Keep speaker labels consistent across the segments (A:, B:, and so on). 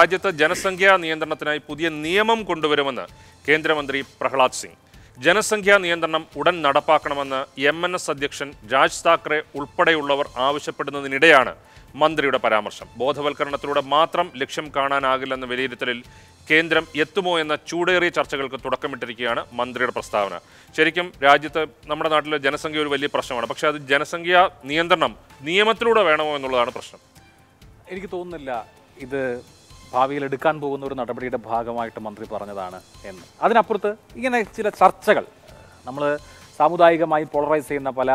A: രാജ്യത്ത് ജനസംഖ്യാ നിയന്ത്രണത്തിനായി പുതിയ നിയമം കൊണ്ടുവരുമെന്ന് കേന്ദ്രമന്ത്രി പ്രഹ്ലാദ് സിംഗ് ജനസംഖ്യാ നിയന്ത്രണം ഉടൻ നടപ്പാക്കണമെന്ന് എം എൻ എസ് അധ്യക്ഷൻ രാജ് താക്കറെ ഉൾപ്പെടെയുള്ളവർ ആവശ്യപ്പെടുന്നതിനിടെയാണ് മന്ത്രിയുടെ പരാമർശം ബോധവൽക്കരണത്തിലൂടെ മാത്രം ലക്ഷ്യം കാണാനാകില്ലെന്ന വിലയിരുത്തലിൽ കേന്ദ്രം എത്തുമോ എന്ന ചൂടേറിയ ചർച്ചകൾക്ക് തുടക്കമിട്ടിരിക്കുകയാണ് മന്ത്രിയുടെ പ്രസ്താവന ശരിക്കും രാജ്യത്ത് നമ്മുടെ നാട്ടിലെ ജനസംഖ്യ ഒരു വലിയ പ്രശ്നമാണ് പക്ഷേ അത് ജനസംഖ്യാ നിയന്ത്രണം നിയമത്തിലൂടെ വേണമോ എന്നുള്ളതാണ് പ്രശ്നം
B: എനിക്ക് തോന്നുന്നില്ല ഇത് ഭാവിയിൽ എടുക്കാൻ പോകുന്ന ഒരു നടപടിയുടെ ഭാഗമായിട്ട് മന്ത്രി പറഞ്ഞതാണ് എന്ന് അതിനപ്പുറത്ത് ഇങ്ങനെ ചില ചർച്ചകൾ നമ്മൾ സാമുദായികമായി പോളറൈസ് ചെയ്യുന്ന പല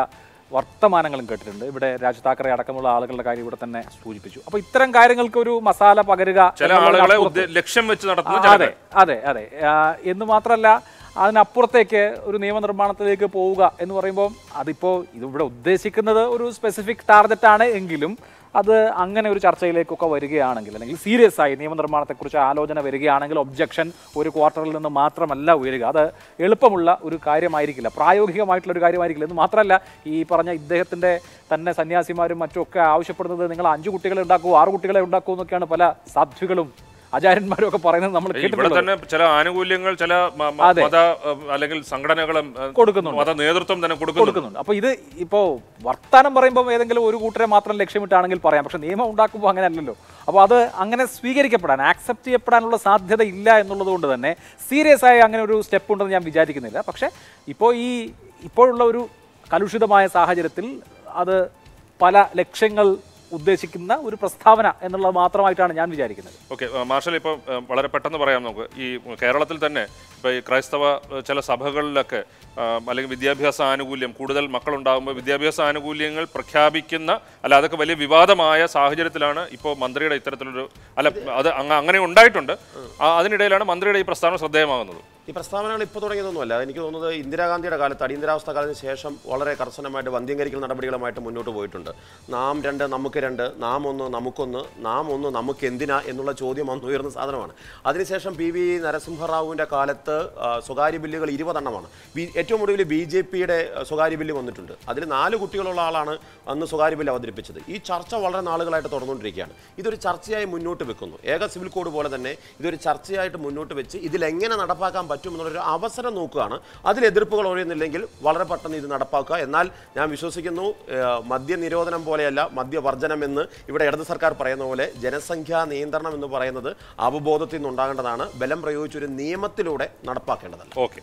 B: വർത്തമാനങ്ങളും കേട്ടിട്ടുണ്ട് ഇവിടെ രാജ് താക്കറെ അടക്കമുള്ള ആളുകളുടെ കാര്യം ഇവിടെ തന്നെ സൂചിപ്പിച്ചു അപ്പൊ ഇത്തരം കാര്യങ്ങൾക്ക് ഒരു മസാല പകരുക
A: ലക്ഷ്യം വെച്ച് അതെ
B: അതെ അതെ എന്ന് മാത്രമല്ല അതിനപ്പുറത്തേക്ക് ഒരു നിയമനിർമ്മാണത്തിലേക്ക് പോവുക എന്ന് പറയുമ്പോൾ അതിപ്പോ ഇതിവിടെ ഉദ്ദേശിക്കുന്നത് ഒരു സ്പെസിഫിക് ടാർഗറ്റ് ആണ് എങ്കിലും അത് അങ്ങനെ ഒരു ചർച്ചയിലേക്കൊക്കെ വരികയാണെങ്കിൽ അല്ലെങ്കിൽ സീരിയസ് ആയി നിയമനിർമ്മാണത്തെക്കുറിച്ച് ആലോചന വരികയാണെങ്കിൽ ഒബ്ജക്ഷൻ ഒരു ക്വാർട്ടറിൽ നിന്ന് മാത്രമല്ല ഉയരുക അത് എളുപ്പമുള്ള ഒരു കാര്യമായിരിക്കില്ല പ്രായോഗികമായിട്ടുള്ള ഒരു കാര്യമായിരിക്കില്ല എന്ന് മാത്രമല്ല ഈ പറഞ്ഞ ഇദ്ദേഹത്തിൻ്റെ തന്നെ സന്യാസിമാരും മറ്റുമൊക്കെ ആവശ്യപ്പെടുന്നത് നിങ്ങൾ അഞ്ച് കുട്ടികളെ ഉണ്ടാക്കൂ ആറ് കുട്ടികളെ ഉണ്ടാക്കൂ എന്നൊക്കെയാണ് പല സാധ്വികളും ആചാര്യന്മാരും ഒക്കെ പറയുന്നത് നമ്മൾ തന്നെ
A: ചില ആനുകൂല്യങ്ങൾ ചില മത അല്ലെങ്കിൽ സംഘടനകളും കൊടുക്കുന്നുണ്ട് നേതൃത്വം തന്നെ
B: കൊടുക്കുന്നുണ്ട് അപ്പോൾ ഇത് ഇപ്പോ വർത്താനം പറയുമ്പോൾ ഏതെങ്കിലും ഒരു കൂട്ടരെ മാത്രം ലക്ഷ്യമിട്ടാണെങ്കിൽ പറയാം പക്ഷേ നിയമം ഉണ്ടാക്കുമ്പോൾ അങ്ങനെ അല്ലല്ലോ അപ്പോൾ അത് അങ്ങനെ സ്വീകരിക്കപ്പെടാൻ ആക്സെപ്റ്റ് ചെയ്യപ്പെടാനുള്ള സാധ്യത ഇല്ല എന്നുള്ളതുകൊണ്ട് തന്നെ സീരിയസ് ആയി അങ്ങനെ ഒരു സ്റ്റെപ്പ് ഉണ്ടെന്ന് ഞാൻ വിചാരിക്കുന്നില്ല പക്ഷേ ഇപ്പോൾ ഈ ഇപ്പോഴുള്ള ഒരു കലുഷിതമായ സാഹചര്യത്തിൽ അത് പല ലക്ഷ്യങ്ങൾ ഉദ്ദേശിക്കുന്ന ഒരു പ്രസ്താവന എന്നുള്ളത് മാത്രമായിട്ടാണ് ഞാൻ വിചാരിക്കുന്നത് ഓക്കെ
A: മാർഷൽ ഇപ്പോൾ വളരെ പെട്ടെന്ന് പറയാം നമുക്ക് ഈ കേരളത്തിൽ തന്നെ ഇപ്പോൾ ഈ ക്രൈസ്തവ ചില സഭകളിലൊക്കെ അല്ലെങ്കിൽ വിദ്യാഭ്യാസ ആനുകൂല്യം കൂടുതൽ മക്കളുണ്ടാകുമ്പോൾ വിദ്യാഭ്യാസ ആനുകൂല്യങ്ങൾ പ്രഖ്യാപിക്കുന്ന അല്ല അതൊക്കെ വലിയ വിവാദമായ സാഹചര്യത്തിലാണ് ഇപ്പോൾ മന്ത്രിയുടെ ഇത്തരത്തിലൊരു അല്ല അത് അങ്ങനെ ഉണ്ടായിട്ടുണ്ട് അതിനിടയിലാണ് മന്ത്രിയുടെ ഈ പ്രസ്താവന ശ്രദ്ധേയമാകുന്നത്
C: ഈ പ്രസ്താവനകൾ ഇപ്പോൾ തുടങ്ങിയതൊന്നുമല്ല എനിക്ക് തോന്നുന്നത് ഇന്ദിരാഗാന്ധിയുടെ കാലത്ത് അടിയന്തരാവസ്ഥ കാലത്തിന് ശേഷം വളരെ കർശനമായിട്ട് വന്ധ്യംകരിക്കൽ നടപടികളുമായിട്ട് മുന്നോട്ട് പോയിട്ടുണ്ട് നാം രണ്ട് നമുക്ക് രണ്ട് നാം ഒന്ന് നമുക്കൊന്ന് നാം ഒന്ന് നമുക്ക് എന്തിനാ എന്നുള്ള ചോദ്യം അന്ന് ഉയർന്ന സാധനമാണ് അതിനുശേഷം പി വി നരസിംഹറാവുവിൻ്റെ കാലത്ത് സ്വകാര്യ ബില്ലുകൾ ഇരുപതെണ്ണമാണ് ബി ഏറ്റവും ഒടുവിൽ ബി ജെ പിയുടെ സ്വകാര്യ ബില്ല് വന്നിട്ടുണ്ട് അതിൽ നാല് കുട്ടികളുള്ള ആളാണ് അന്ന് സ്വകാര്യ ബില്ല് അവതരിപ്പിച്ചത് ഈ ചർച്ച വളരെ നാളുകളായിട്ട് തുടർന്നുകൊണ്ടിരിക്കുകയാണ് ഇതൊരു ചർച്ചയായി മുന്നോട്ട് വെക്കുന്നു ഏക സിവിൽ കോഡ് പോലെ തന്നെ ഇതൊരു ചർച്ചയായിട്ട് മുന്നോട്ട് വെച്ച് ഇതിലെങ്ങനെ നടപ്പാക്കാൻ എന്നുള്ളൊരു അവസരം നോക്കുകയാണ് അതിൽ എതിർപ്പുകൾ ഒഴിയുന്നില്ലെങ്കിൽ വളരെ പെട്ടെന്ന് ഇത് നടപ്പാക്കുക എന്നാൽ ഞാൻ വിശ്വസിക്കുന്നു മദ്യ നിരോധനം പോലെയല്ല മദ്യവർജനമെന്ന് എന്ന് ഇവിടെ ഇടത് സർക്കാർ പറയുന്ന പോലെ ജനസംഖ്യാ നിയന്ത്രണം എന്ന് പറയുന്നത് അവബോധത്തിൽ നിന്നുണ്ടാകേണ്ടതാണ് ബലം പ്രയോഗിച്ചൊരു നിയമത്തിലൂടെ നടപ്പാക്കേണ്ടതാണ് ഓക്കെ